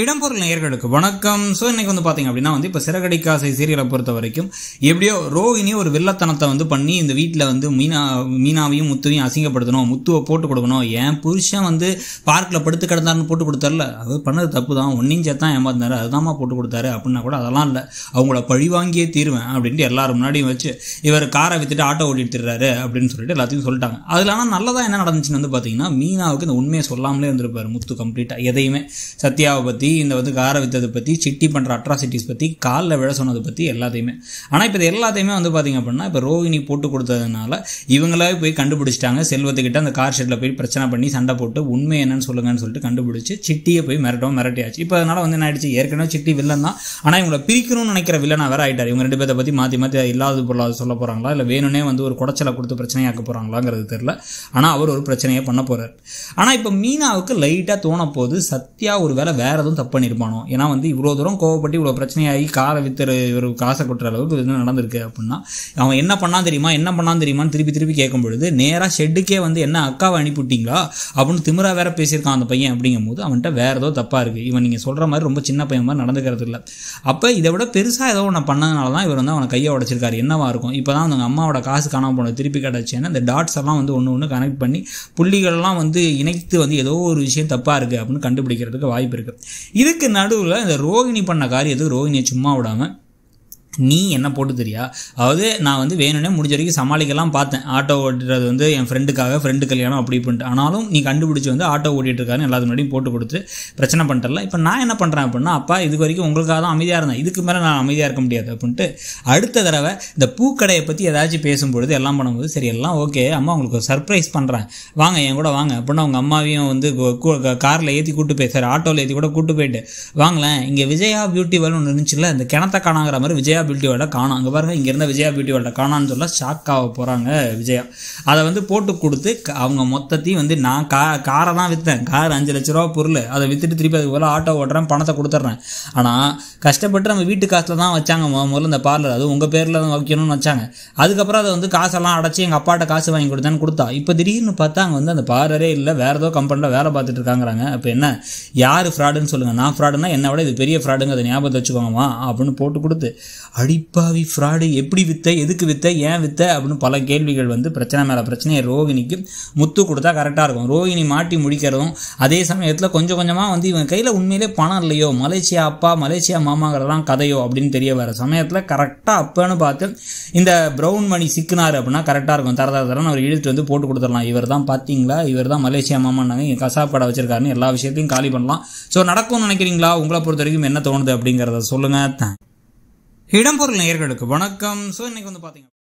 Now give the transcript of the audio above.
இடம்பொருள் நேயர்களுக்கு வணக்கம் ஸோ இன்றைக்கி வந்து பார்த்தீங்க அப்படின்னா வந்து இப்போ சிறகடிக்காசை சீரியலை பொறுத்த வரைக்கும் எப்படியோ ரோஹினி ஒரு வில்லத்தனத்தை வந்து பண்ணி இந்த வீட்டில் வந்து மீனா மீனாவையும் முத்துவையும் அசிங்கப்படுத்தணும் முத்துவை போட்டு கொடுக்கணும் என் புருஷன் வந்து பார்க்கில் படுத்து கிடந்தாருன்னு போட்டு கொடுத்தார்ல அது பண்ணது தப்பு தான் ஒன்றையும் தான் ஏமாந்தாரு அதுதான்மா போட்டு கொடுத்தாரு அப்படின்னா கூட அதெல்லாம் இல்லை அவங்கள பழி வாங்கியே தீருவேன் அப்படின்ட்டு எல்லாரும் முன்னாடியும் வச்சு இவர் காரை விற்றுட்டு ஆட்டோ ஓட்டிட்டுறாரு அப்படின்னு சொல்லிட்டு எல்லாத்தையும் சொல்லிட்டாங்க அதில் ஆனால் நல்லதாக என்ன நடந்துச்சுன்னு வந்து பார்த்தீங்கன்னா மீனாவுக்கு இந்த உண்மையை சொல்லாமலே இருந்திருப்பார் முத்து கம்ப்ளீட்டாக எதையுமே சத்யாவை பற்றி பற்றி இந்த வந்து காரை வித்ததை பற்றி சிட்டி பண்ணுற அட்ராசிட்டிஸ் பற்றி காலில் விழ சொன்னதை பற்றி எல்லாத்தையுமே ஆனால் இப்போ இது எல்லாத்தையுமே வந்து பார்த்திங்க அப்படின்னா இப்போ ரோஹிணி போட்டு கொடுத்ததுனால இவங்களாவே போய் கண்டுபிடிச்சிட்டாங்க செல்வத்துக்கிட்ட அந்த கார் ஷெட்டில் போய் பிரச்சனை பண்ணி சண்டை போட்டு உண்மை என்னன்னு சொல்லுங்கன்னு சொல்லிட்டு கண்டுபிடிச்சி சிட்டியை போய் மிரட்டவும் மிரட்டியாச்சு இப்போ அதனால் வந்து என்ன ஆயிடுச்சு ஏற்கனவே சிட்டி வில்லன் தான் ஆனால் இவங்களை பிரிக்கணும்னு நினைக்கிற வில்லனாக வேற ஆகிட்டார் இவங்க ரெண்டு பேரை பற்றி மாற்றி மாற்றி இல்லாத பொருளாக சொல்ல போகிறாங்களா இல்லை வேணும்னே வந்து ஒரு குடச்சலை கொடுத்து பிரச்சனையாக்க போகிறாங்களாங்கிறது தெரில ஆனால் அவர் ஒரு பிரச்சனையை பண்ண போகிறார் ஆனால் இப்போ மீனாவுக்கு லைட்டாக தோணப்போது சத்யா ஒரு வேலை வேறு எதுவும் தான் தப்பு பண்ணியிருப்பானோ ஏன்னா வந்து இவ்வளோ தூரம் கோவப்பட்டு இவ்வளோ பிரச்சனையாகி காரை வித்துற ஒரு காசை கொட்டுற அளவுக்கு என்ன நடந்திருக்கு அப்படின்னா அவன் என்ன பண்ணான் தெரியுமா என்ன பண்ணான் தெரியுமான்னு திருப்பி திருப்பி கேட்கும் பொழுது நேராக ஷெட்டுக்கே வந்து என்ன அக்காவை அனுப்பிவிட்டீங்களா அப்படின்னு திமிரா வேற பேசியிருக்கான் அந்த பையன் அப்படிங்கும் போது அவன்கிட்ட வேற ஏதோ தப்பாக இருக்குது இவன் நீங்கள் சொல்கிற மாதிரி ரொம்ப சின்ன பையன் மாதிரி நடந்துக்கிறது இல்லை அப்போ இதை விட பெருசாக ஏதோ ஒன்று பண்ணதுனால தான் இவர் வந்து அவனை கையை உடச்சிருக்காரு என்னவாக இருக்கும் இப்போ தான் அவங்க அம்மாவோட காசு காணாமல் போனது திருப்பி கிடச்சேன்னா அந்த டாட்ஸ் எல்லாம் வந்து ஒன்று ஒன்று கனெக்ட் பண்ணி புள்ளிகள்லாம் வந்து இணைத்து வந்து ஏதோ ஒரு விஷயம் தப்பாக இருக்குது அப்படின்னு கண்டுபிடிக்கிறதுக்கு வாய்ப்பு இருக்குது இதுக்கு நடுவில் இந்த ரோகிணி பண்ண காரியத்துக்கு ரோஹிணியை சும்மா விடாமல் நீ என்ன போட்டு தெரியா அதாவது நான் வந்து வேணும்னே முடிஞ்ச வரைக்கும் சமாளிக்கலாம் பார்த்தேன் ஆட்டோ ஓட்டுறது வந்து என் ஃப்ரெண்டுக்காக ஃப்ரெண்டு கல்யாணம் அப்படி பண்ணிட்டு ஆனாலும் நீ கண்டுபிடிச்சி வந்து ஆட்டோ ஓட்டிகிட்டு இருக்காருன்னு எல்லாத்து முன்னாடியும் போட்டு கொடுத்து பிரச்சனை பண்ணிட்டல இப்போ நான் என்ன பண்ணுறேன் அப்படின்னா அப்பா இது வரைக்கும் உங்களுக்காக தான் அமைதியாக இருந்தேன் இதுக்கு மேலே நான் அமைதியாக இருக்க முடியாது அப்படின்ட்டு அடுத்த தடவை இந்த பூக்கடையை பற்றி ஏதாச்சும் பேசும்பொழுது எல்லாம் பண்ணும்போது சரி எல்லாம் ஓகே அம்மா உங்களுக்கு சர்ப்ரைஸ் பண்ணுறேன் வாங்க என் கூட வாங்க அப்படின்னா உங்கள் அம்மாவையும் வந்து காரில் ஏற்றி கூட்டு போய் சார் ஆட்டோவில் ஏற்றி கூட கூட்டு போயிட்டு வாங்களேன் இங்கே விஜயா பியூட்டி வேல்னு ஒன்று இருந்துச்சுல இந்த கிணத்த காணாங்கிற மாதிரி விஜயா பியூட்டி வேர்ல்டை காணும் அங்கே பாருங்கள் இங்கேருந்து விஜயா பியூட்டி வேர்ல்டை காணான்னு சொல்ல ஷாக் ஆக போகிறாங்க விஜயா அதை வந்து போட்டு கொடுத்து அவங்க மொத்தத்தையும் வந்து நான் கா காரை தான் விற்றேன் கார் அஞ்சு லட்ச ரூபா பொருள் அதை விற்றுட்டு திருப்பி அதுக்கு போல் ஆட்டோ ஓட்டுறேன் பணத்தை கொடுத்துட்றேன் ஆனால் கஷ்டப்பட்டு நம்ம வீட்டு காசில் தான் வச்சாங்க முதல்ல இந்த பார்லர் அது உங்கள் பேரில் தான் வைக்கணும்னு வச்சாங்க அதுக்கப்புறம் அதை வந்து காசெல்லாம் அடைச்சி எங்கள் அப்பாட்ட காசு வாங்கி கொடுத்தான்னு கொடுத்தா இப்போ திடீர்னு பார்த்தா அங்கே வந்து அந்த பார்லரே இல்லை வேறு ஏதோ கம்பெனியில் வேலை பார்த்துட்டு இருக்காங்கிறாங்க அப்போ என்ன யார் ஃப்ராடுன்னு சொல்லுங்கள் நான் ஃப்ராடுன்னா என்னை விட இது பெரிய அதை ஞாபகத்தை வச்சுக்கோங்கம்மா அப்படின்னு போட்டு கொடுத்து அடிப்பாவி ஃப்ராடு எப்படி வித்த எதுக்கு வித்த ஏன் வித்த அப்படின்னு பல கேள்விகள் வந்து பிரச்சனை மேலே பிரச்சனையை ரோகிணிக்கு முத்து கொடுத்தா கரெக்டாக இருக்கும் ரோகிணி மாட்டி முடிக்கிறதும் அதே சமயத்தில் கொஞ்சம் கொஞ்சமாக வந்து இவன் கையில் உண்மையிலே பணம் இல்லையோ மலேசியா அப்பா மலேசியா மாமாங்கிறதெல்லாம் கதையோ அப்படின்னு தெரிய வர சமயத்தில் கரெக்டாக அப்பன்னு பார்த்து இந்த ப்ரௌன் மணி சிக்கினார் அப்படின்னா கரெக்டாக இருக்கும் தர தரன்னு அவர் இழுத்து வந்து போட்டு கொடுத்துடலாம் இவர் தான் பார்த்தீங்களா இவர் தான் மலேசியா மாமான்னாங்க இங்கே கடை வச்சிருக்காருன்னு எல்லா விஷயத்தையும் காலி பண்ணலாம் ஸோ நடக்கும்னு நினைக்கிறீங்களா உங்களை பொறுத்த வரைக்கும் என்ன தோணுது அப்படிங்கிறத சொல்லுங்கள் இடம்பொருள் நேயர்களுக்கு வணக்கம் ஸோ இன்னைக்கு வந்து பார்த்தீங்க